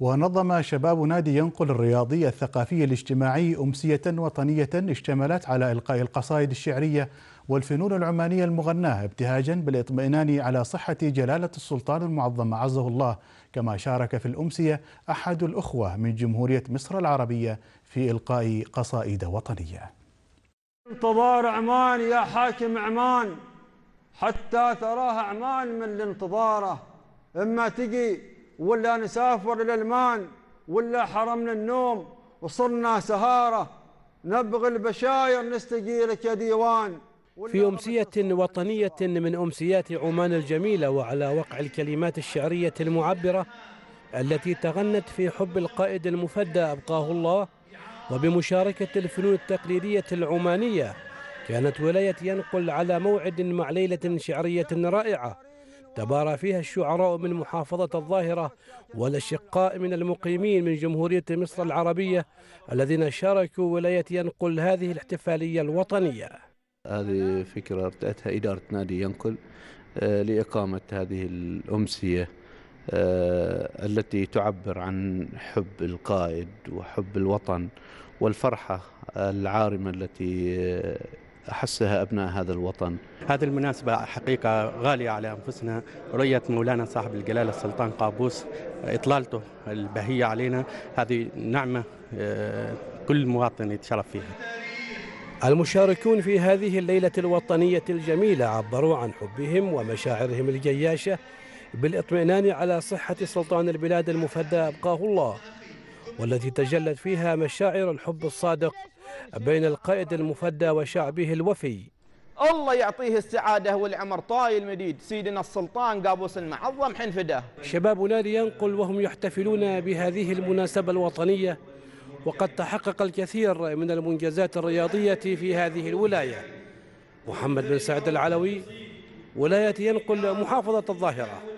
ونظم شباب نادي ينقل الرياضي الثقافي الاجتماعي أمسية وطنية اشتملت على إلقاء القصائد الشعرية والفنون العمانية المغناة ابتهاجا بالإطمئنان على صحة جلالة السلطان المعظم عزه الله كما شارك في الأمسية أحد الأخوة من جمهورية مصر العربية في إلقاء قصائد وطنية انتظار عمان يا حاكم عمان حتى تراها عمان من الانتظاره إما تجي ولا نسافر للمان ولا حرمنا النوم وصرنا سهارة نبغي البشاير نستجيرك يا ديوان في أمسية وطنية من أمسيات عمان الجميلة وعلى وقع الكلمات الشعرية المعبرة التي تغنت في حب القائد المفدى أبقاه الله وبمشاركة الفنون التقليدية العمانية كانت ولاية ينقل على موعد مع ليلة شعرية رائعة تبارى فيها الشعراء من محافظة الظاهرة والأشقاء من المقيمين من جمهورية مصر العربية الذين شاركوا ولاية ينقل هذه الاحتفالية الوطنية هذه فكرة ارتأتها إدارة نادي ينقل آه، لإقامة هذه الأمسية آه، التي تعبر عن حب القائد وحب الوطن والفرحة العارمة التي آه، أحسها أبناء هذا الوطن هذه المناسبة حقيقة غالية على أنفسنا رؤية مولانا صاحب الجلالة السلطان قابوس إطلالته البهية علينا هذه نعمة آه، كل مواطن يتشرف فيها المشاركون في هذه الليلة الوطنية الجميلة عبروا عن حبهم ومشاعرهم الجياشة بالاطمئنان على صحة سلطان البلاد المفدى أبقاه الله والتي تجلت فيها مشاعر الحب الصادق بين القائد المفدى وشعبه الوفي الله يعطيه السعادة والعمر طايل مديد سيدنا السلطان قابوس المعظم حنفده شبابنا لينقل وهم يحتفلون بهذه المناسبة الوطنية وقد تحقق الكثير من المنجزات الرياضية في هذه الولاية محمد بن سعد العلوي ولاية ينقل محافظة الظاهرة